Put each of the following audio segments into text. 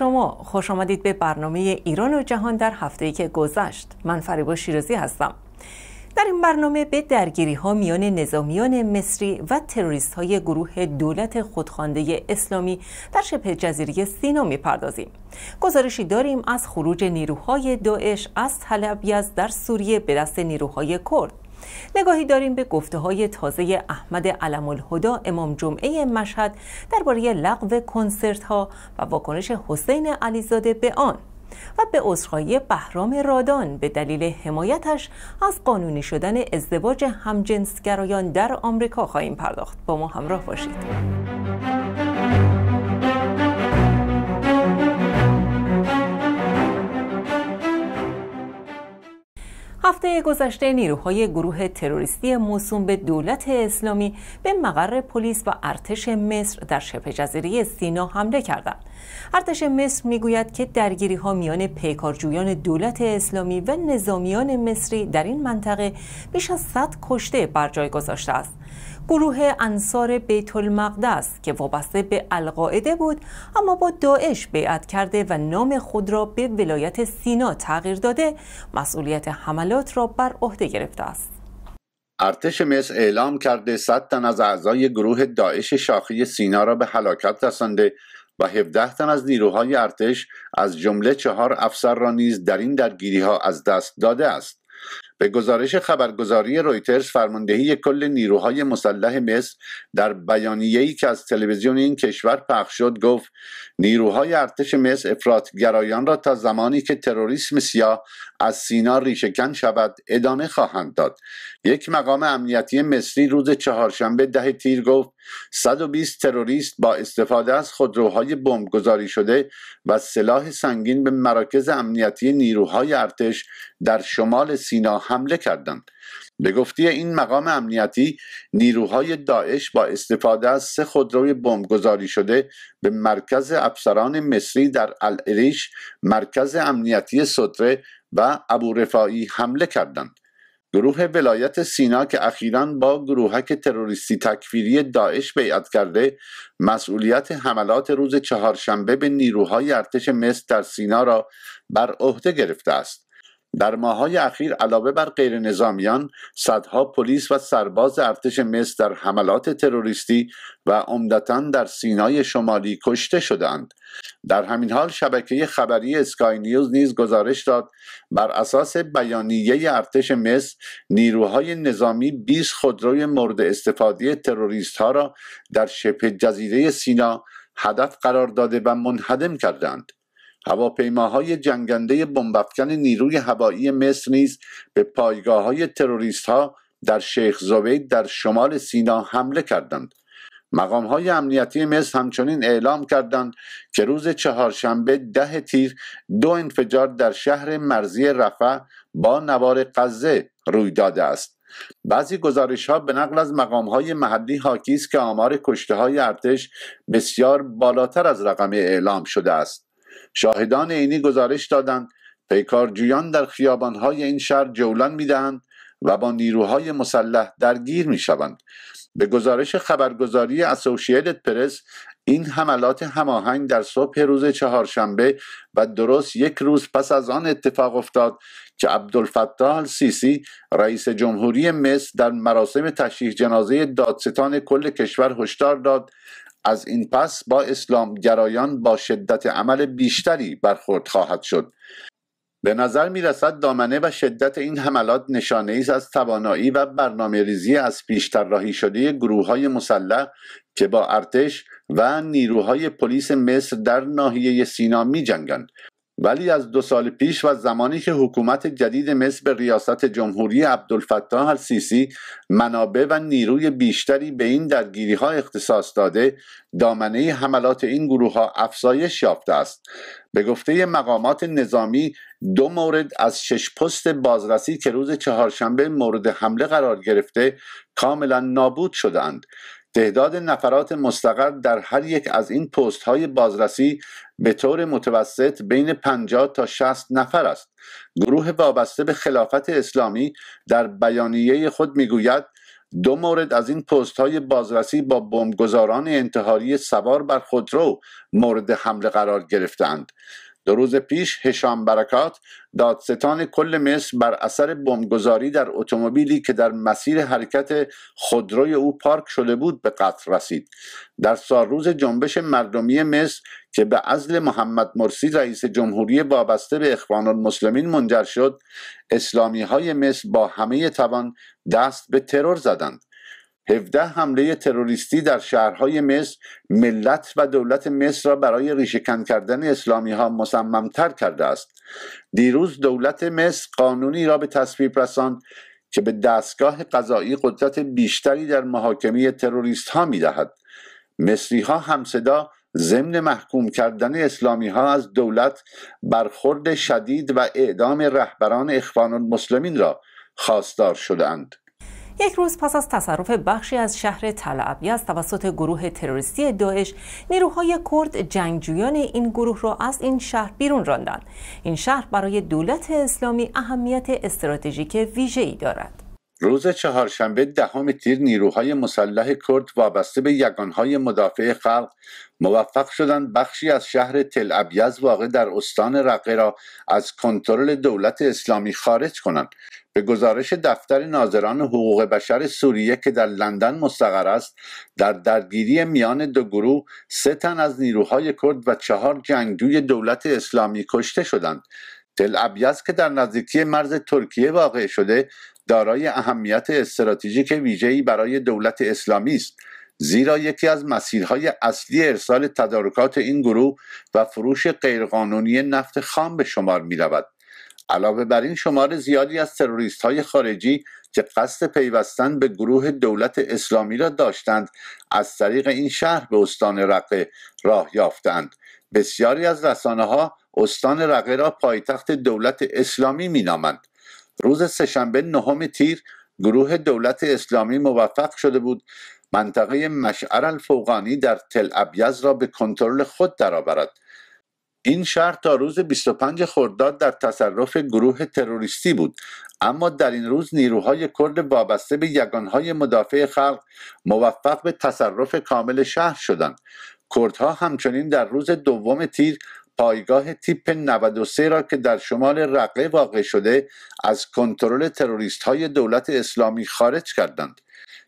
شما خوش آمدید به برنامه ایران و جهان در هفته‌ای که گذشت من فریبا شیرازی هستم در این برنامه به درگیری ها میان نظامیان مصری و تروریست های گروه دولت خودخوانده اسلامی در شبه جزیره سینا میپردازیم. گزارشی داریم از خروج نیروهای داعش از طلبیز در سوریه به دست نیروهای کرد. نگاهی داریم به گفته های تازه احمد علم الهدا امام جمعه مشهد درباره لغو کنسرت ها و واکنش حسین علیزاده به آن و به عذرخواهی بهرام رادان به دلیل حمایتش از قانونی شدن ازدواج همجنسگرایان در آمریکا خواهیم پرداخت با ما همراه باشید هفته گذشته نیروهای گروه تروریستی موسوم به دولت اسلامی به مقر پلیس و ارتش مصر در شبه جزیره سینا حمله کردند. ارتش مصر میگوید که درگیری ها میان پیکارجویان دولت اسلامی و نظامیان مصری در این منطقه بیش از 100 کشته بر جای گذاشته است. گروه انصار بیت المقدس که وابسته به القاعده بود اما با داعش بیعت کرده و نام خود را به ولایت سینا تغییر داده مسئولیت حملات را بر عهده گرفته است ارتش مصر اعلام کرده 100 تن از اعضای گروه داعش شاخی سینا را به هلاکت رسانده و 17 تن از نیروهای ارتش از جمله چهار افسر را نیز در این درگیری ها از دست داده است به گزارش خبرگزاری رویترز فرماندهی کل نیروهای مسلح مصر در بیانیه‌ای که از تلویزیون این کشور پخش شد گفت نیروهای ارتش مصر گرایان را تا زمانی که تروریسم سیاه از سینا ریشهکن شود ادامه خواهند داد یک مقام امنیتی مصری روز چهارشنبه ده تیر گفت 120 تروریست با استفاده از خودروهای بمبگذاری شده و سلاح سنگین به مراکز امنیتی نیروهای ارتش در شمال سینا حمله کردند به گفته این مقام امنیتی نیروهای داعش با استفاده از سه خودروی بمبگذاری شده به مرکز افسران مصری در الاریش مرکز امنیتی سطره و رفایی حمله کردند گروه ولایت سینا که اخیرا با گروهک تروریستی تکفیری داعش بیعت کرده مسئولیت حملات روز چهارشنبه به نیروهای ارتش مصر در سینا را بر عهده گرفته است در ماهای اخیر علاوه بر غیر نظامیان صدها پلیس و سرباز ارتش مصر در حملات تروریستی و عمدتا در سینای شمالی کشته شدند در همین حال شبکه خبری اسکای نیوز نیز گزارش داد بر اساس بیانیه ارتش مصر نیروهای نظامی 20 خودروی مورد استفاده تروریست ها را در شبه جزیره سینا هدف قرار داده و منهدم کردند هواپیماهای جنگنده بمبافکن نیروی هوایی مصر نیز به پایگاه های تروریست ها در شیخ زوید در شمال سینا حمله کردند مقام های امنیتی مصر همچنین اعلام کردند که روز چهارشنبه ده تیر دو انفجار در شهر مرزی رفع با نوار قزه روی داده است بعضی گزارش ها به نقل از مقام های محلی حاکی است که آمار کشته های ارتش بسیار بالاتر از رقم اعلام شده است شاهدان عینی گزارش دادند پیکارجویان در خیابانهای این شهر جولان میدهند و با نیروهای مسلح درگیر میشوند به گزارش خبرگزاری اسوشیتد پرس این حملات هماهنگ در صبح روز چهارشنبه و درست یک روز پس از آن اتفاق افتاد که عبدالفتاح سیسی رئیس جمهوری مصر در مراسم تشریح جنازه دادستان کل کشور هشدار داد از این پس با اسلام گرایان با شدت عمل بیشتری برخورد خواهد شد به نظر می رسد دامنه و شدت این حملات نشانه ای از توانایی و برنامه ریزی از پیشتر راهی شده گروه های مسلح که با ارتش و نیروهای پلیس مصر در ناحیه سینا می جنگند ولی از دو سال پیش و زمانی که حکومت جدید مصر به ریاست جمهوری عبدالفتاح السیسی منابع و نیروی بیشتری به این درگیری ها اختصاص داده دامنه حملات این گروه ها افزایش یافته است به گفته مقامات نظامی دو مورد از شش پست بازرسی که روز چهارشنبه مورد حمله قرار گرفته کاملا نابود شدند تعداد نفرات مستقر در هر یک از این پست های بازرسی به طور متوسط بین 50 تا 60 نفر است گروه وابسته به خلافت اسلامی در بیانیه خود میگوید دو مورد از این پست های بازرسی با بمبگذاران انتحاری سوار بر خودرو مورد حمله قرار گرفتند دو روز پیش هشام برکات دادستان کل مصر بر اثر بمبگذاری در اتومبیلی که در مسیر حرکت خودروی او پارک شده بود به قتل رسید در روز جنبش مردمی مصر که به عزل محمد مرسی رئیس جمهوری وابسته به اخوان المسلمین منجر شد اسلامی های مصر با همه توان دست به ترور زدند 17 حمله تروریستی در شهرهای مصر ملت و دولت مصر را برای ریشهکن کردن اسلامی ها مصممتر کرده است دیروز دولت مصر قانونی را به تصویب رساند که به دستگاه قضایی قدرت بیشتری در محاکمه تروریست ها می دهد مصری ها همصدا ضمن محکوم کردن اسلامی ها از دولت برخورد شدید و اعدام رهبران اخوان المسلمین را خواستار شدند یک روز پس از تصرف بخشی از شهر از توسط گروه تروریستی داعش نیروهای کرد جنگجویان این گروه را از این شهر بیرون راندند این شهر برای دولت اسلامی اهمیت استراتژیک ویژه‌ای دارد روز چهارشنبه دهم تیر نیروهای مسلح کرد وابسته به یگانهای مدافع خلق موفق شدند بخشی از شهر تل ابیز واقع در استان رقه را از کنترل دولت اسلامی خارج کنند به گزارش دفتر ناظران حقوق بشر سوریه که در لندن مستقر است در درگیری میان دو گروه سه تن از نیروهای کرد و چهار جنگجوی دولت اسلامی کشته شدند تل ابیز که در نزدیکی مرز ترکیه واقع شده دارای اهمیت استراتژیک ویژه‌ای برای دولت اسلامی است زیرا یکی از مسیرهای اصلی ارسال تدارکات این گروه و فروش غیرقانونی نفت خام به شمار می رود. علاوه بر این شمار زیادی از تروریست های خارجی که قصد پیوستن به گروه دولت اسلامی را داشتند از طریق این شهر به استان رقه راه یافتند بسیاری از رسانه ها استان رقه را پایتخت دولت اسلامی مینامند روز سهشنبه نهم تیر گروه دولت اسلامی موفق شده بود منطقه مشعر الفوقانی در تل ابیز را به کنترل خود درآورد این شهر تا روز 25 خرداد در تصرف گروه تروریستی بود اما در این روز نیروهای کرد وابسته به یگانهای مدافع خلق موفق به تصرف کامل شهر شدند کردها همچنین در روز دوم تیر پایگاه تیپ 93 را که در شمال رقه واقع شده از کنترل تروریست های دولت اسلامی خارج کردند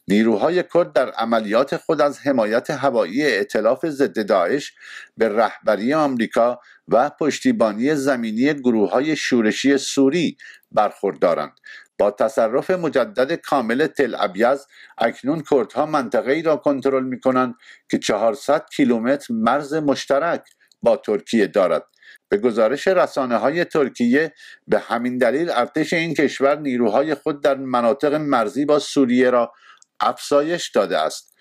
نیروهای کرد در عملیات خود از حمایت هوایی اعتلاف ضد داعش به رهبری آمریکا و پشتیبانی زمینی گروه های شورشی سوری برخوردارند با تصرف مجدد کامل تل ابیز اکنون کردها منطقه ای را کنترل می کنند که 400 کیلومتر مرز مشترک با ترکیه دارد به گزارش رسانه های ترکیه به همین دلیل ارتش این کشور نیروهای خود در مناطق مرزی با سوریه را افزایش داده است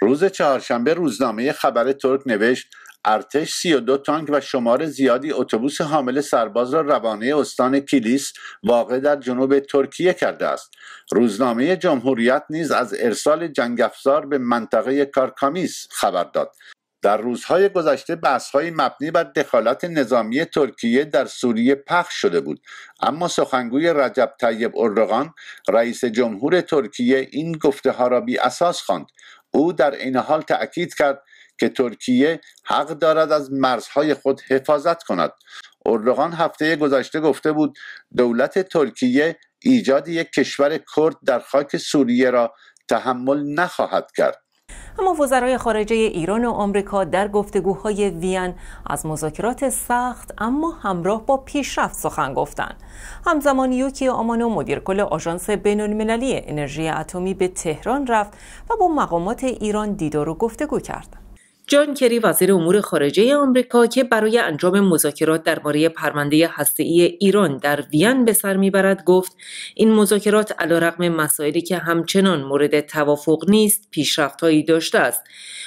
روز چهارشنبه روزنامه خبر ترک نوشت ارتش 32 تانک و شمار زیادی اتوبوس حامل سرباز را روانه استان کلیس واقع در جنوب ترکیه کرده است روزنامه جمهوریت نیز از ارسال جنگافزار به منطقه کارکامیس خبر داد در روزهای گذشته های مبنی بر دخالت نظامی ترکیه در سوریه پخش شده بود اما سخنگوی رجب طیب اردوغان رئیس جمهور ترکیه این گفته ها را بی اساس خواند او در این حال تأکید کرد که ترکیه حق دارد از مرزهای خود حفاظت کند اردوغان هفته گذشته گفته بود دولت ترکیه ایجاد یک کشور کرد در خاک سوریه را تحمل نخواهد کرد اما وزرای خارجه ایران و آمریکا در گفتگوهای وین از مذاکرات سخت اما همراه با پیشرفت سخن گفتند همزمان یوکی آمانو مدیر کل آژانس بین‌المللی انرژی اتمی به تهران رفت و با مقامات ایران دیدار و گفتگو کرد جان کری وزیر امور خارجه آمریکا که برای انجام مذاکرات درباره پرونده هسته‌ای ایران در وین به سر میبرد گفت این مذاکرات علیرغم مسائلی که همچنان مورد توافق نیست پیشرفتهایی داشته است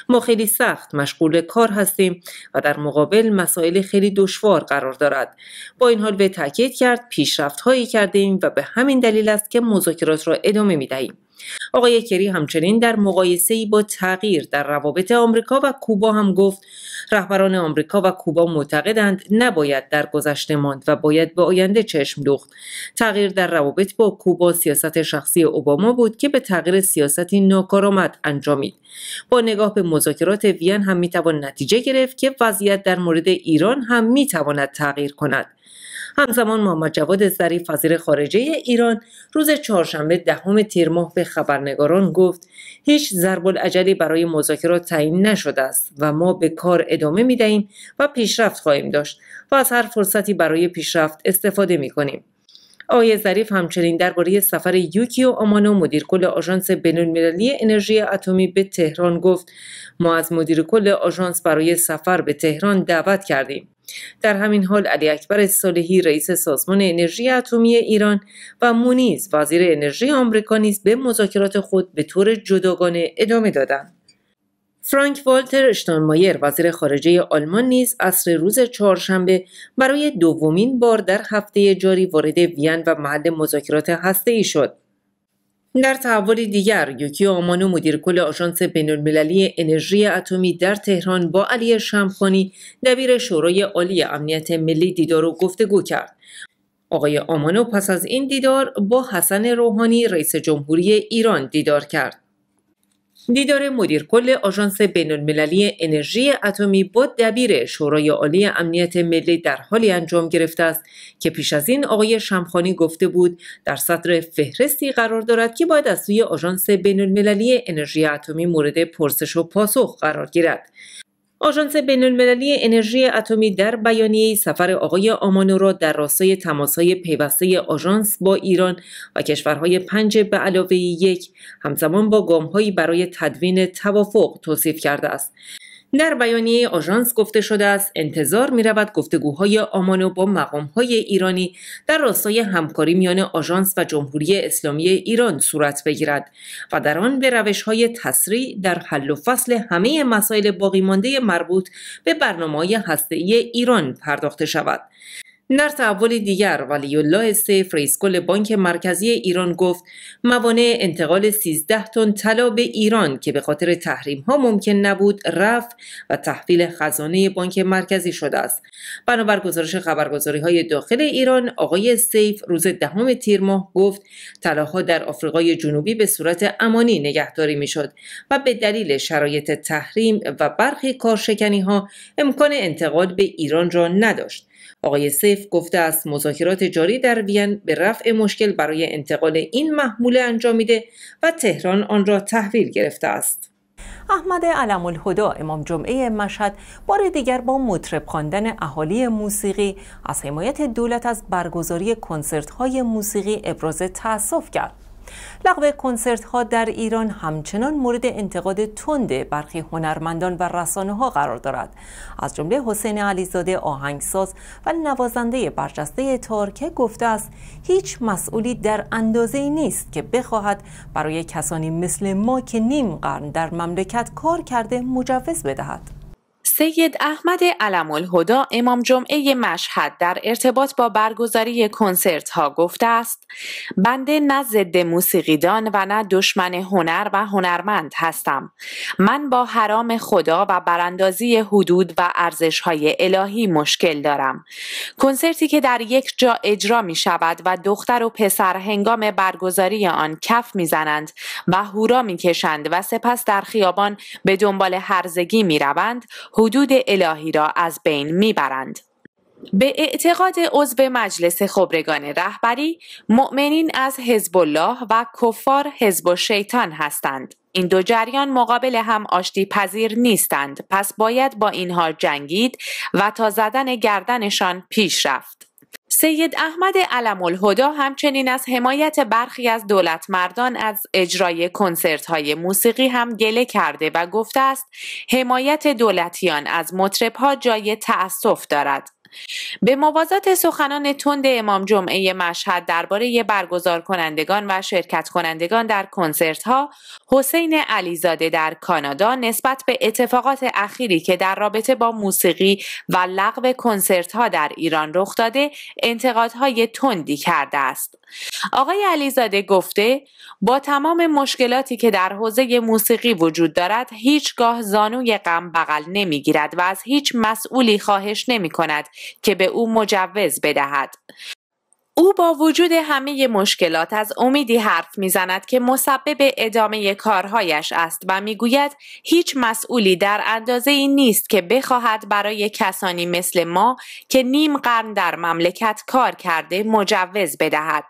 ما خیلی سخت مشغول کار هستیم و در مقابل مسائل خیلی دشوار قرار دارد با این حال به تاکید کرد پیشرفتهایی کردیم و به همین دلیل است که مذاکرات را ادامه دهیم. آقای کری همچنین در مقایسه با تغییر در روابط آمریکا و کوبا هم گفت رهبران آمریکا و کوبا معتقدند نباید در گذشته ماند و باید به آینده چشم دوخت تغییر در روابط با کوبا سیاست شخصی اوباما بود که به تغییر سیاستی ناکارآمد انجامید با نگاه به مذاکرات وین هم میتوان نتیجه گرفت که وضعیت در مورد ایران هم میتواند تغییر کند همزمان محمد جواد ظریف وزیر خارجه ایران روز چهارشنبه دهم تیر ماه به خبرنگاران گفت هیچ ضرب العجلی برای مذاکرات تعیین نشده است و ما به کار ادامه می دهیم و پیشرفت خواهیم داشت و از هر فرصتی برای پیشرفت استفاده می کنیم. آقای ظریف همچنین درباره سفر یوکیو آمانو مدیر کل آژانس بینالمللی انرژی اتمی به تهران گفت ما از مدیر کل آژانس برای سفر به تهران دعوت کردیم در همین حال علی اکبر صالحی رئیس سازمان انرژی اتمی ایران و مونیز وزیر انرژی آمریکا نیز به مذاکرات خود به طور جداگانه ادامه دادند فرانک والتر اشتانمایر وزیر خارجه آلمان نیز اصر روز چهارشنبه برای دومین بار در هفته جاری وارد وین و محل مذاکرات هسته ای شد در تحولی دیگر یوکی آمانو مدیر کل آژانس بینالمللی انرژی اتمی در تهران با علی شمخانی دبیر شورای عالی امنیت ملی دیدار و گفتگو کرد آقای آمانو پس از این دیدار با حسن روحانی رئیس جمهوری ایران دیدار کرد دیدار مدیر کل آژانس المللی انرژی اتمی با دبیر شورای عالی امنیت ملی در حالی انجام گرفته است که پیش از این آقای شمخانی گفته بود در صدر فهرستی قرار دارد که باید از سوی آژانس المللی انرژی اتمی مورد پرسش و پاسخ قرار گیرد آژانس بینالمللی انرژی اتمی در بیانیه سفر آقای آمانو را در راستای تماسهای پیوسته آژانس با ایران و کشورهای پنج به علاوه یک همزمان با گامهایی برای تدوین توافق توصیف کرده است در بیانیه آژانس گفته شده است انتظار میرود گفتگوهای آمانو با مقامهای ایرانی در راستای همکاری میان آژانس و جمهوری اسلامی ایران صورت بگیرد و در آن به های تسریع در حل و فصل همه مسائل باقیمانده مربوط به برنامه ای ایران پرداخته شود در تحول دیگر ولی الله کل بانک مرکزی ایران گفت موانع انتقال 13 تن طلا به ایران که به خاطر تحریم ها ممکن نبود رفت و تحویل خزانه بانک مرکزی شده است بنابر گزارش خبرگزاری های داخل ایران آقای سیف روز دهم تیر ماه گفت طلاها در آفریقای جنوبی به صورت امانی نگهداری میشد و به دلیل شرایط تحریم و برخی کارشکنی ها امکان انتقال به ایران را نداشت آقای سیف گفته است مذاکرات جاری در وین به رفع مشکل برای انتقال این محموله انجامیده و تهران آن را تحویل گرفته است. احمد علم الهدا امام جمعه مشهد بار دیگر با مطرب خواندن اهالی موسیقی از حمایت دولت از برگزاری کنسرت های موسیقی ابراز تاسف کرد. لغو کنسرت ها در ایران همچنان مورد انتقاد تند برخی هنرمندان و رسانه ها قرار دارد از جمله حسین علیزاده آهنگساز و نوازنده برجسته تار که گفته است هیچ مسئولی در اندازه ای نیست که بخواهد برای کسانی مثل ما که نیم قرن در مملکت کار کرده مجوز بدهد سید احمد علم الهدا امام جمعه مشهد در ارتباط با برگزاری کنسرت ها گفته است بنده نه ضد موسیقیدان و نه دشمن هنر و هنرمند هستم من با حرام خدا و براندازی حدود و ارزش های الهی مشکل دارم کنسرتی که در یک جا اجرا می شود و دختر و پسر هنگام برگزاری آن کف زنند و هورا میکشند و سپس در خیابان به دنبال هرزگی می روند حدود الهی را از بین میبرند. به اعتقاد عضو مجلس خبرگان رهبری مؤمنین از حزب الله و کفار حزب و شیطان هستند این دو جریان مقابل هم آشتی پذیر نیستند پس باید با اینها جنگید و تا زدن گردنشان پیش رفت سید احمد علم الهدا همچنین از حمایت برخی از دولت مردان از اجرای کنسرت های موسیقی هم گله کرده و گفته است حمایت دولتیان از مطرب ها جای تأسف دارد. به موازات سخنان تند امام جمعه مشهد درباره برگزار کنندگان و شرکت کنندگان در کنسرت ها حسین علیزاده در کانادا نسبت به اتفاقات اخیری که در رابطه با موسیقی و لغو کنسرت ها در ایران رخ داده انتقادهای تندی کرده است آقای علیزاده گفته با تمام مشکلاتی که در حوزه موسیقی وجود دارد هیچگاه زانوی غم بغل نمیگیرد و از هیچ مسئولی خواهش نمی کند که به او مجوز بدهد او با وجود همه مشکلات از امیدی حرف میزند که مسبب ادامه کارهایش است و میگوید هیچ مسئولی در اندازه این نیست که بخواهد برای کسانی مثل ما که نیم قرن در مملکت کار کرده مجوز بدهد.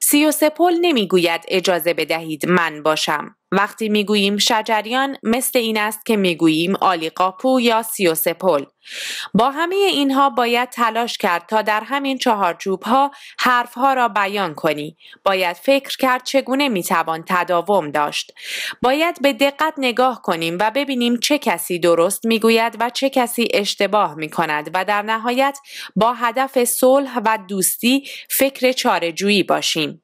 سیوسپل نمیگوید اجازه بدهید من باشم. وقتی میگوییم شجریان مثل این است که میگوییم آلی قاپو یا سیوسه پل با همه اینها باید تلاش کرد تا در همین جوب ها حرف ها را بیان کنی باید فکر کرد چگونه میتوان تداوم داشت باید به دقت نگاه کنیم و ببینیم چه کسی درست میگوید و چه کسی اشتباه میکند و در نهایت با هدف صلح و دوستی فکر چارجویی باشیم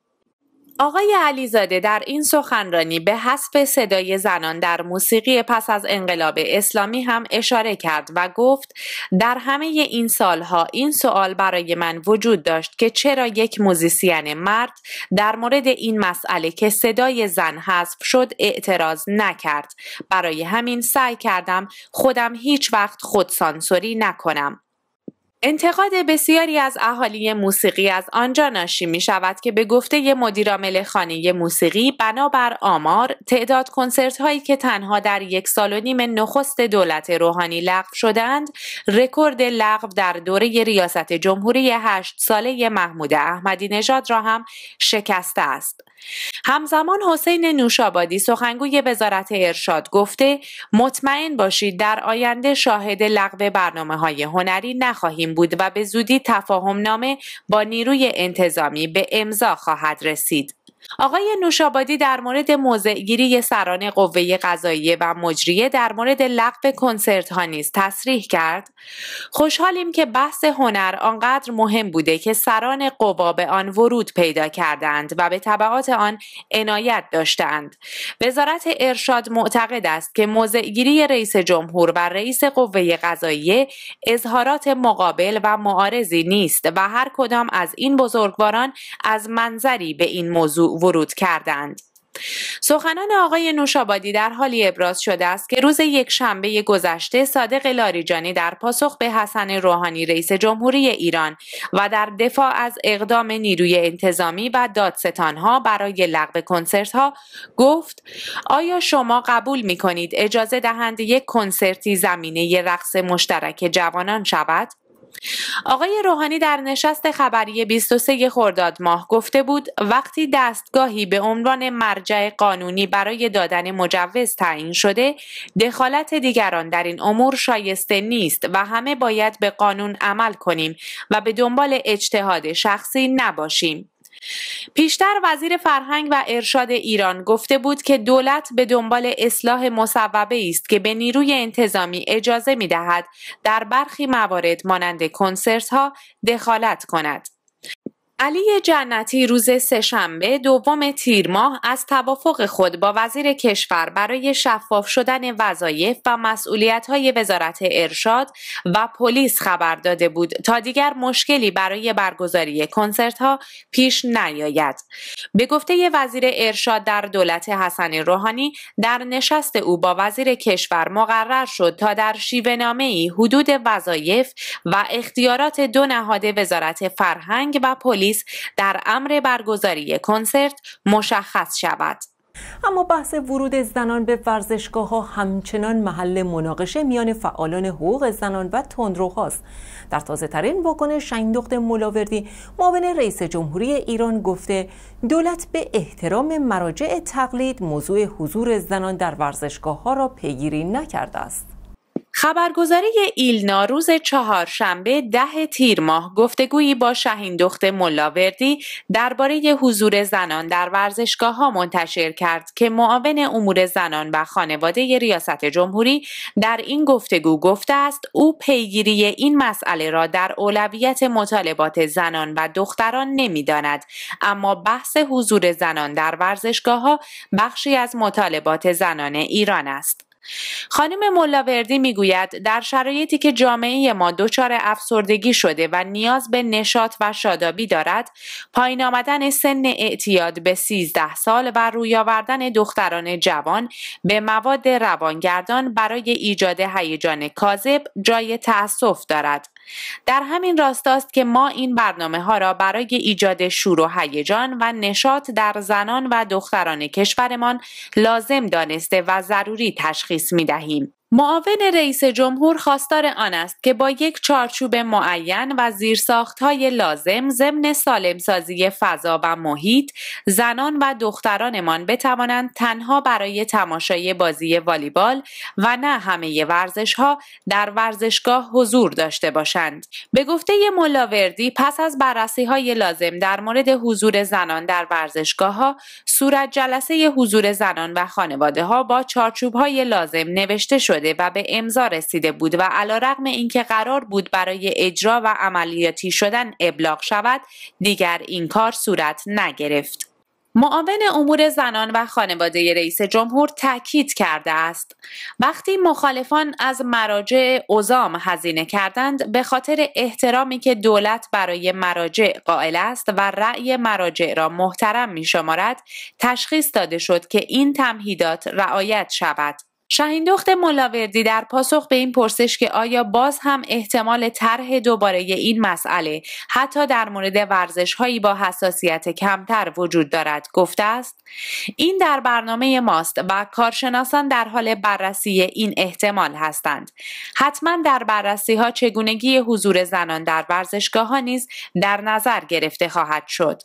آقای علیزاده در این سخنرانی به حذف صدای زنان در موسیقی پس از انقلاب اسلامی هم اشاره کرد و گفت در همه این سالها این سوال برای من وجود داشت که چرا یک موزیسین مرد در مورد این مسئله که صدای زن حذف شد اعتراض نکرد برای همین سعی کردم خودم هیچ وقت خودسانسوری نکنم انتقاد بسیاری از اهالی موسیقی از آنجا ناشی می شود که به گفته مدیرعامل خانه موسیقی بنابر آمار تعداد کنسرت هایی که تنها در یک سال و نیم نخست دولت روحانی لغو شدند رکورد لغو در دوره ریاست جمهوری هشت ساله محمود احمدی نژاد را هم شکسته است. همزمان حسین نوشابادی سخنگوی وزارت ارشاد گفته مطمئن باشید در آینده شاهد لغو برنامه های هنری نخواهیم بود و به زودی تفاهم نامه با نیروی انتظامی به امضا خواهد رسید. آقای نوشابادی در مورد موضعگیری سران قوه قضاییه و مجریه در مورد لغو کنسرت ها نیز تصریح کرد خوشحالیم که بحث هنر آنقدر مهم بوده که سران قوا به آن ورود پیدا کردند و به طبعات آن عنایت داشتند وزارت ارشاد معتقد است که موضعگیری رئیس جمهور و رئیس قوه قضاییه اظهارات مقابل و معارضی نیست و هر کدام از این بزرگواران از منظری به این موضوع ورود کردند. سخنان آقای نوشابادی در حالی ابراز شده است که روز یک شنبه گذشته صادق لاریجانی در پاسخ به حسن روحانی رئیس جمهوری ایران و در دفاع از اقدام نیروی انتظامی و دادستانها برای لغو کنسرت ها گفت آیا شما قبول می کنید اجازه دهند یک کنسرتی زمینه رقص مشترک جوانان شود؟ آقای روحانی در نشست خبری 23 خرداد ماه گفته بود وقتی دستگاهی به عنوان مرجع قانونی برای دادن مجوز تعیین شده دخالت دیگران در این امور شایسته نیست و همه باید به قانون عمل کنیم و به دنبال اجتهاد شخصی نباشیم پیشتر وزیر فرهنگ و ارشاد ایران گفته بود که دولت به دنبال اصلاح مصوبه است که به نیروی انتظامی اجازه می دهد در برخی موارد مانند کنسرت ها دخالت کند. علی جنتی روز سهشنبه دوم تیر ماه از توافق خود با وزیر کشور برای شفاف شدن وظایف و های وزارت ارشاد و پلیس خبر داده بود تا دیگر مشکلی برای برگزاری ها پیش نیاید. به گفته وزیر ارشاد در دولت حسن روحانی در نشست او با وزیر کشور مقرر شد تا در ای حدود وظایف و اختیارات دو نهاد وزارت فرهنگ و پلیس در امر برگزاری کنسرت مشخص شود. اما بحث ورود زنان به ورزشگاه ها همچنان محل مناقشه میان فعالان حقوق زنان و تندروهاست در تازه ترین واکنش شیندخت ملاوردی معاون رئیس جمهوری ایران گفته دولت به احترام مراجع تقلید موضوع حضور زنان در ورزشگاه ها را پیگیری نکرده است خبرگزاری ایلنا روز چهارشنبه ده تیر ماه گفتگویی با شهین دخت ملاوردی درباره حضور زنان در ورزشگاه ها منتشر کرد که معاون امور زنان و خانواده ریاست جمهوری در این گفتگو گفته است او پیگیری این مسئله را در اولویت مطالبات زنان و دختران نمی داند اما بحث حضور زنان در ورزشگاه ها بخشی از مطالبات زنان ایران است خانم ملاوردی میگوید در شرایطی که جامعه ما دچار افسردگی شده و نیاز به نشاط و شادابی دارد پایین آمدن سن اعتیاد به 13 سال و روی آوردن دختران جوان به مواد روانگردان برای ایجاد هیجان کاذب جای تاسف دارد در همین راستاست که ما این برنامه ها را برای ایجاد شور و هیجان و نشاط در زنان و دختران کشورمان لازم دانسته و ضروری تشخیص می دهیم. معاون رئیس جمهور خواستار آن است که با یک چارچوب معین و زیرساختهای لازم ضمن سالمسازی فضا و محیط زنان و دخترانمان بتوانند تنها برای تماشای بازی والیبال و نه همه ورزش ها در ورزشگاه حضور داشته باشند. به گفته ملاوردی پس از بررسی های لازم در مورد حضور زنان در ورزشگاه ها صورت جلسه حضور زنان و خانواده ها با چارچوب های لازم نوشته شد و به امضا رسیده بود و این اینکه قرار بود برای اجرا و عملیاتی شدن ابلاغ شود دیگر این کار صورت نگرفت معاون امور زنان و خانواده رئیس جمهور تاکید کرده است وقتی مخالفان از مراجع اوزام هزینه کردند به خاطر احترامی که دولت برای مراجع قائل است و رأی مراجع را محترم می شمارد تشخیص داده شد که این تمهیدات رعایت شود شهیندخت ملاوردی در پاسخ به این پرسش که آیا باز هم احتمال طرح دوباره این مسئله حتی در مورد ورزش هایی با حساسیت کمتر وجود دارد گفته است این در برنامه ماست و کارشناسان در حال بررسی این احتمال هستند حتما در بررسی ها چگونگی حضور زنان در ورزشگاه ها نیز در نظر گرفته خواهد شد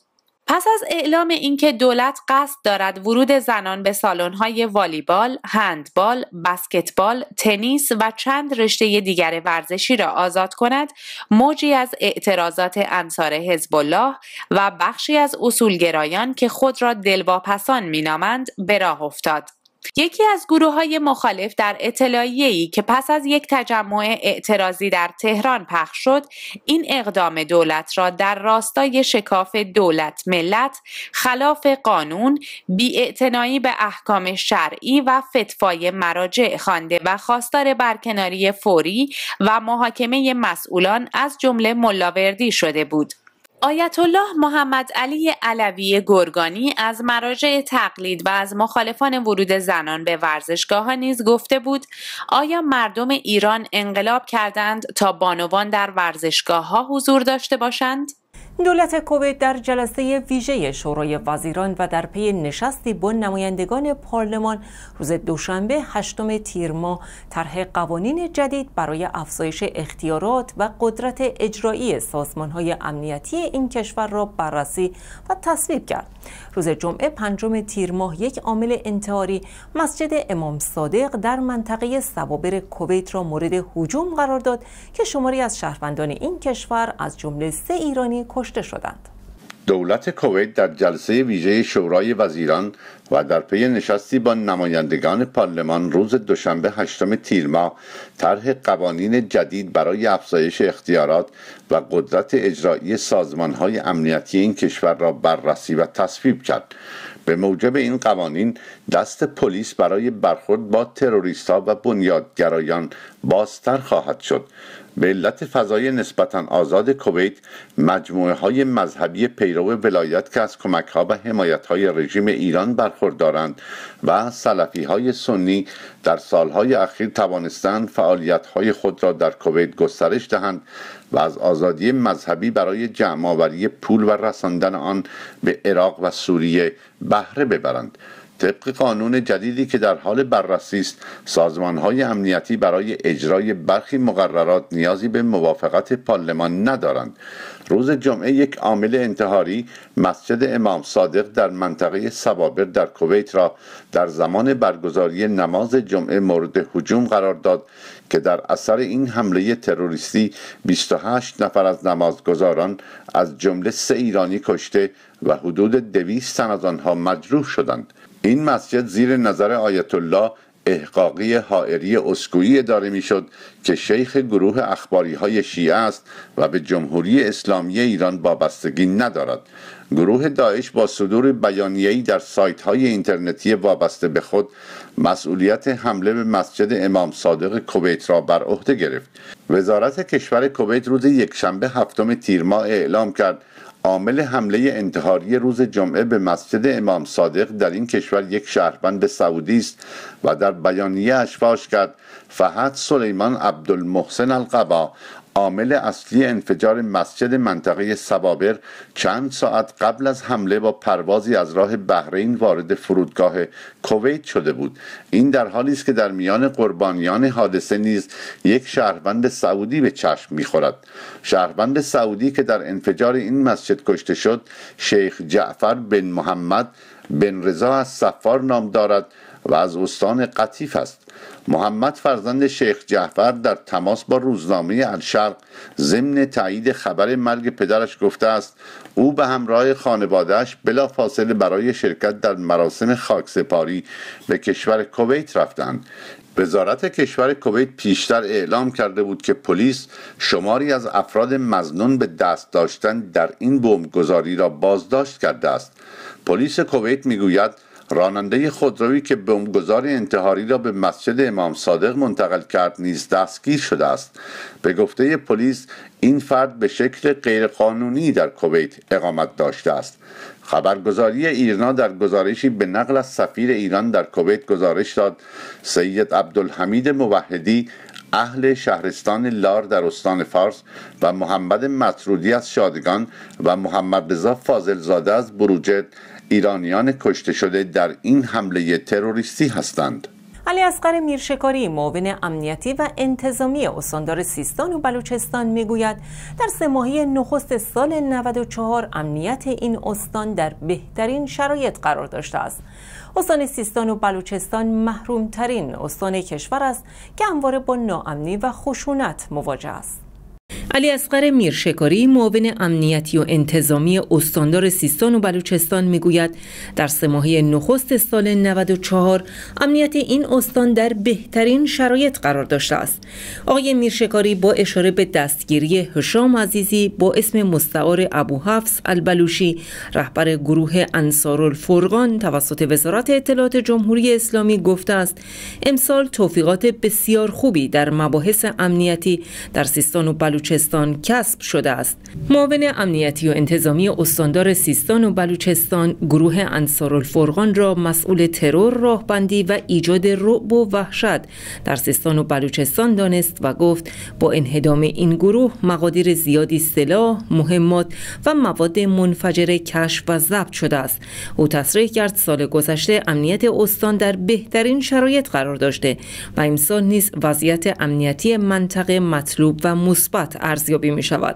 پس از اعلام اینکه دولت قصد دارد ورود زنان به سالن‌های والیبال، هندبال، بسکتبال، تنیس و چند رشته دیگر ورزشی را آزاد کند، موجی از اعتراضات انصار حزب الله و بخشی از اصولگرایان که خود را دلواپسان مینامند به راه افتاد. یکی از گروه های مخالف در اطلاعیه‌ای که پس از یک تجمع اعتراضی در تهران پخش شد این اقدام دولت را در راستای شکاف دولت ملت خلاف قانون بیاعتنایی به احکام شرعی و فتفای مراجع خوانده و خواستار برکناری فوری و محاکمه مسئولان از جمله ملاوردی شده بود آیت الله محمد علی علوی گرگانی از مراجع تقلید و از مخالفان ورود زنان به ورزشگاه ها نیز گفته بود آیا مردم ایران انقلاب کردند تا بانوان در ورزشگاه ها حضور داشته باشند؟ دولت کویت در جلسه ویژه شورای وزیران و در پی نشستی با نمایندگان پارلمان روز دوشنبه هشتم تیر ماه طرح قوانین جدید برای افزایش اختیارات و قدرت اجرایی های امنیتی این کشور را بررسی و تصویب کرد روز جمعه پنجم تیر ماه یک عامل انتحاری مسجد امام صادق در منطقه سوابر کویت را مورد هجوم قرار داد که شماری از شهروندان این کشور از جمله سه ایرانی کشته شدند. دولت کویت در جلسه ویژه شورای وزیران و در پی نشستی با نمایندگان پارلمان روز دوشنبه هشتم تیر ماه طرح قوانین جدید برای افزایش اختیارات و قدرت اجرایی سازمانهای امنیتی این کشور را بررسی و تصویب کرد به موجب این قوانین دست پلیس برای برخورد با تروریست و بنیادگرایان بازتر خواهد شد به علت فضای نسبتا آزاد کویت مجموعه های مذهبی پیرو ولایت که از کمک ها و حمایت های رژیم ایران برخوردارند و سلفی های سنی در سالهای اخیر توانستند فعالیت های خود را در کویت گسترش دهند و از آزادی مذهبی برای جمع آوری پول و رساندن آن به عراق و سوریه بهره ببرند طبق قانون جدیدی که در حال بررسی است سازمانهای امنیتی برای اجرای برخی مقررات نیازی به موافقت پارلمان ندارند روز جمعه یک عامل انتحاری مسجد امام صادق در منطقه سوابر در کویت را در زمان برگزاری نماز جمعه مورد هجوم قرار داد که در اثر این حمله تروریستی 28 نفر از نمازگزاران از جمله سه ایرانی کشته و حدود 200 تن از آنها مجروح شدند این مسجد زیر نظر آیت الله احقاقی حائری اسکویی اداره میشد که شیخ گروه اخباری های شیعه است و به جمهوری اسلامی ایران وابستگی ندارد گروه داعش با صدور بیانیه‌ای در سایت های اینترنتی وابسته به خود مسئولیت حمله به مسجد امام صادق کویت را بر عهده گرفت وزارت کشور کویت روز یکشنبه هفتم تیر ماه اعلام کرد عامل حمله انتحاری روز جمعه به مسجد امام صادق در این کشور یک شهروند سعودی است و در بیانیه اش کرد فهد سلیمان عبدالمحسن القبا عامل اصلی انفجار مسجد منطقه سوابر چند ساعت قبل از حمله با پروازی از راه بحرین وارد فرودگاه کویت شده بود این در حالی است که در میان قربانیان حادثه نیز یک شهروند سعودی به چشم میخورد شهروند سعودی که در انفجار این مسجد کشته شد شیخ جعفر بن محمد بن رضا از سفار نام دارد و از استان قطیف است محمد فرزند شیخ جعفر در تماس با روزنامه الشرق ضمن تایید خبر مرگ پدرش گفته است او به همراه خانوادهش بلا فاصله برای شرکت در مراسم خاکسپاری به کشور کویت رفتند وزارت کشور کویت پیشتر اعلام کرده بود که پلیس شماری از افراد مزنون به دست داشتن در این بمبگذاری را بازداشت کرده است پلیس کویت میگوید راننده خودرویی که بمبگذار انتحاری را به مسجد امام صادق منتقل کرد نیز دستگیر شده است به گفته پلیس این فرد به شکل غیرقانونی در کویت اقامت داشته است خبرگزاری ایرنا در گزارشی به نقل از سفیر ایران در کویت گزارش داد سید عبدالحمید موحدی اهل شهرستان لار در استان فارس و محمد مطرودی از شادگان و محمد رضا فاضلزاده از بروجرد ایرانیان کشته شده در این حمله تروریستی هستند علی اصغر میرشکاری معاون امنیتی و انتظامی استاندار سیستان و بلوچستان میگوید در سه ماهی نخست سال 94 امنیت این استان در بهترین شرایط قرار داشته است استان سیستان و بلوچستان محرومترین استان کشور است که همواره با ناامنی و خشونت مواجه است علی اصغر میرشکاری معاون امنیتی و انتظامی استاندار سیستان و بلوچستان میگوید در سه ماهه نخست سال 94 امنیت این استان در بهترین شرایط قرار داشته است آقای میرشکاری با اشاره به دستگیری هشام عزیزی با اسم مستعار ابو حفظ البلوشی رهبر گروه انصار الفرقان توسط وزارت اطلاعات جمهوری اسلامی گفته است امسال توفیقات بسیار خوبی در مباحث امنیتی در سیستان و بلوچستان بلوچستان کسب شده است معاون امنیتی و انتظامی استاندار سیستان و بلوچستان گروه الفرقان را مسئول ترور راهبندی و ایجاد رعب و وحشت در سیستان و بلوچستان دانست و گفت با انهدام این گروه مقادیر زیادی سلاح مهمات و مواد منفجره کشف و ضبط شده است او تصریح کرد سال گذشته امنیت استان در بهترین شرایط قرار داشته و امسال نیز وضعیت امنیتی منطقه مطلوب و مثبت ساعت ارزیابی می شود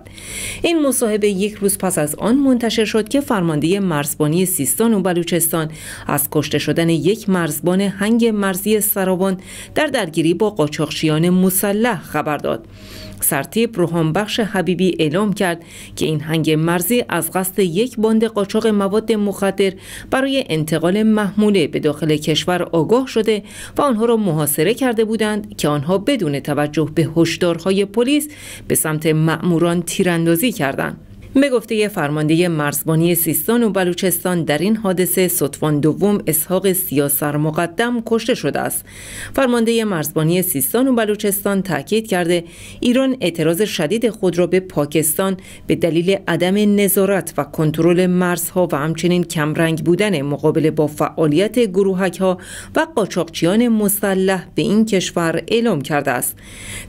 این مصاحبه یک روز پس از آن منتشر شد که فرمانده مرزبانی سیستان و بلوچستان از کشته شدن یک مرزبان هنگ مرزی سراوان در درگیری با قاچاقچیان مسلح خبر داد سرتیپ بخش حبیبی اعلام کرد که این هنگ مرزی از قصد یک باند قاچاق مواد مخدر برای انتقال محموله به داخل کشور آگاه شده و آنها را محاصره کرده بودند که آنها بدون توجه به هشدارهای پلیس به سمت مأموران تیراندازی کردند. به گفته فرمانده مرزبانی سیستان و بلوچستان در این حادثه سطفان دوم اسحاق سیاسر مقدم کشته شده است فرمانده مرزبانی سیستان و بلوچستان تاکید کرده ایران اعتراض شدید خود را به پاکستان به دلیل عدم نظارت و کنترل مرزها و همچنین کمرنگ بودن مقابل با فعالیت گروهک ها و قاچاقچیان مسلح به این کشور اعلام کرده است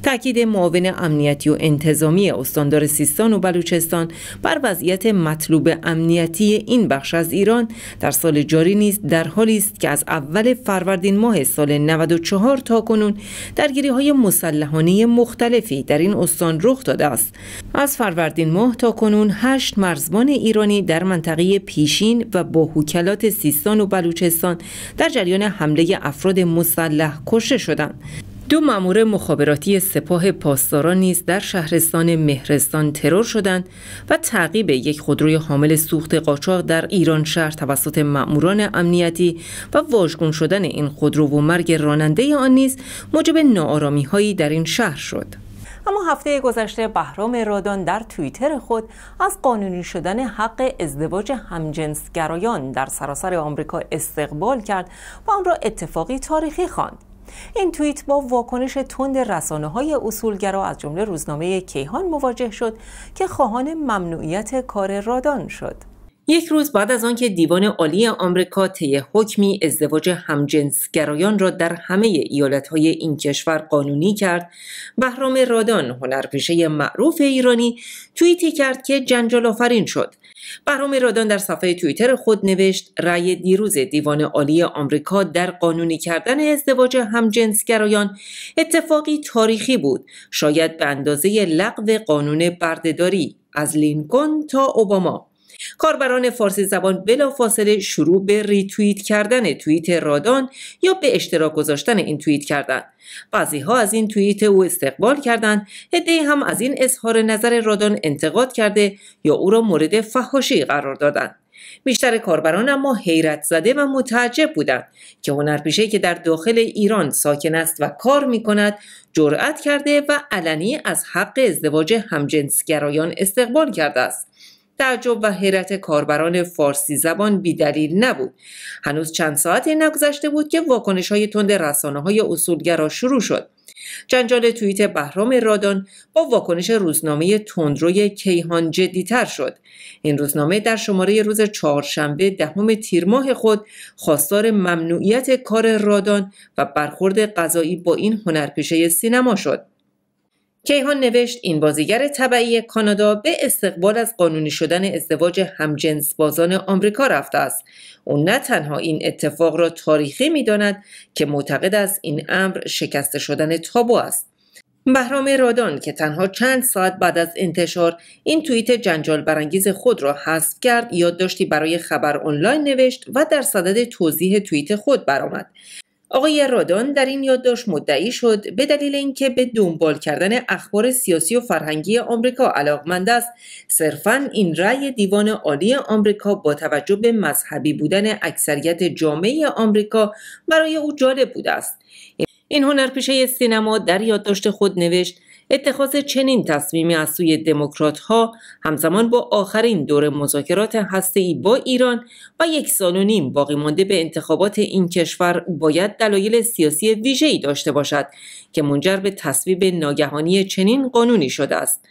تاکید معاون امنیتی و انتظامی استاندار سیستان و بلوچستان بر وضعیت مطلوب امنیتی این بخش از ایران در سال جاری نیز در حالی است که از اول فروردین ماه سال 94 تا کنون درگیری های مسلحانه مختلفی در این استان رخ داده است از فروردین ماه تا کنون هشت مرزبان ایرانی در منطقه پیشین و با حوکلات سیستان و بلوچستان در جریان حمله افراد مسلح کشته شدند دو مامور مخابراتی سپاه پاسداران نیز در شهرستان مهرستان ترور شدند و تعقیب یک خودروی حامل سوخت قاچاق در ایران شهر توسط ماموران امنیتی و واژگون شدن این خودرو و مرگ راننده آن نیز موجب نارامی هایی در این شهر شد. اما هفته گذشته بهرام رادان در توییتر خود از قانونی شدن حق ازدواج همجنسگرایان در سراسر آمریکا استقبال کرد و آن را اتفاقی تاریخی خواند. این توییت با واکنش تند رسانه های اصولگرا از جمله روزنامه کیهان مواجه شد که خواهان ممنوعیت کار رادان شد یک روز بعد از آنکه دیوان عالی آمریکا طی حکمی ازدواج همجنسگرایان را در همه ایالتهای این کشور قانونی کرد بهرام رادان هنرپیشه معروف ایرانی توییتی کرد که جنجال آفرین شد بهرام رادان در صفحه توییتر خود نوشت رأی دیروز دیوان عالی آمریکا در قانونی کردن ازدواج همجنسگرایان اتفاقی تاریخی بود شاید به اندازه لغو قانون بردهداری از لینکن تا اوباما کاربران فارسی زبان بلافاصله شروع به ریتوییت کردن توییت رادان یا به اشتراک گذاشتن این توییت کردند بعضی ها از این توییت او استقبال کردند عدهای هم از این اظهار نظر رادان انتقاد کرده یا او را مورد فحاشی قرار دادند بیشتر کاربران اما حیرت زده و متعجب بودند که هنرپیشه که در داخل ایران ساکن است و کار می کند جرأت کرده و علنی از حق ازدواج همجنسگرایان استقبال کرده است تعجب و حیرت کاربران فارسی زبان بیدلیل نبود هنوز چند ساعتی نگذشته بود که واکنش های تند رسانه های اصولگرا شروع شد جنجال توییت بهرام رادان با واکنش روزنامه تندروی کیهان جدیتر شد این روزنامه در شماره روز چهارشنبه دهم تیر ماه خود خواستار ممنوعیت کار رادان و برخورد قضایی با این هنرپیشه سینما شد کیهان نوشت این بازیگر طبعی کانادا به استقبال از قانونی شدن ازدواج همجنس بازان آمریکا رفته است او نه تنها این اتفاق را تاریخی میداند که معتقد است این امر شکسته شدن تابو است بهرام رادان که تنها چند ساعت بعد از انتشار این توییت جنجال برانگیز خود را حذف کرد یادداشتی برای خبر آنلاین نوشت و در صدد توضیح توییت خود برآمد آقای رادان در این یادداشت مدعی شد به دلیل اینکه به دنبال کردن اخبار سیاسی و فرهنگی آمریکا علاقمند است صرفا این رأی دیوان عالی آمریکا با توجه به مذهبی بودن اکثریت جامعه آمریکا برای او جالب بوده است این هنرپیشه سینما در یادداشت خود نوشت اتخاذ چنین تصمیمی از سوی دموکرات ها همزمان با آخرین دور مذاکرات هسته ای با ایران و یک سال و نیم باقی مانده به انتخابات این کشور باید دلایل سیاسی ویژه‌ای داشته باشد که منجر به تصویب ناگهانی چنین قانونی شده است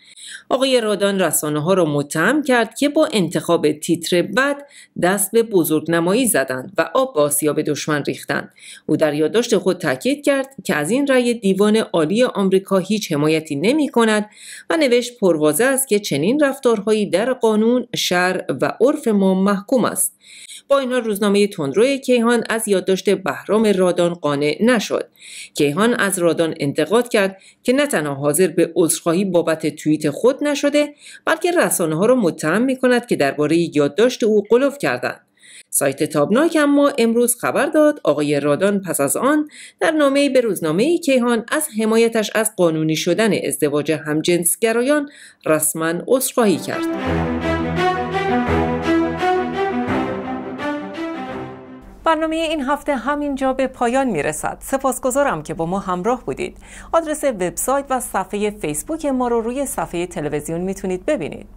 آقای رادان رسانه ها را متهم کرد که با انتخاب تیتر بد دست به بزرگ نمایی زدند و آب به دشمن ریختند او در یادداشت خود تاکید کرد که از این رأی دیوان عالی آمریکا هیچ حمایتی نمی کند و نوشت پروازه است که چنین رفتارهایی در قانون شر و عرف ما محکوم است با اینا روزنامه تندروی کیهان از یادداشت بهرام رادان قانع نشد کیهان از رادان انتقاد کرد که نه تنها حاضر به عذرخواهی بابت توییت خود نشده بلکه رسانه ها را متهم می کند که درباره یادداشت او قلف کردند سایت تابناک اما امروز خبر داد آقای رادان پس از آن در نامه به روزنامه کیهان از حمایتش از قانونی شدن ازدواج همجنسگرایان رسما عذرخواهی کرد. برنامه این هفته همینجا به پایان میرسد سپاسگزارم که با ما همراه بودید آدرس وبسایت و صفحه فیسبوک ما رو روی صفحه تلویزیون میتونید ببینید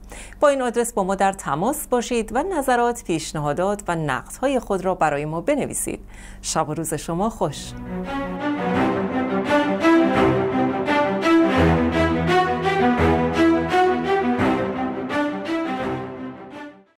با این آدرس با ما در تماس باشید و نظرات پیشنهادات و نقدهای خود را برای ما بنویسید شب و روز شما خوش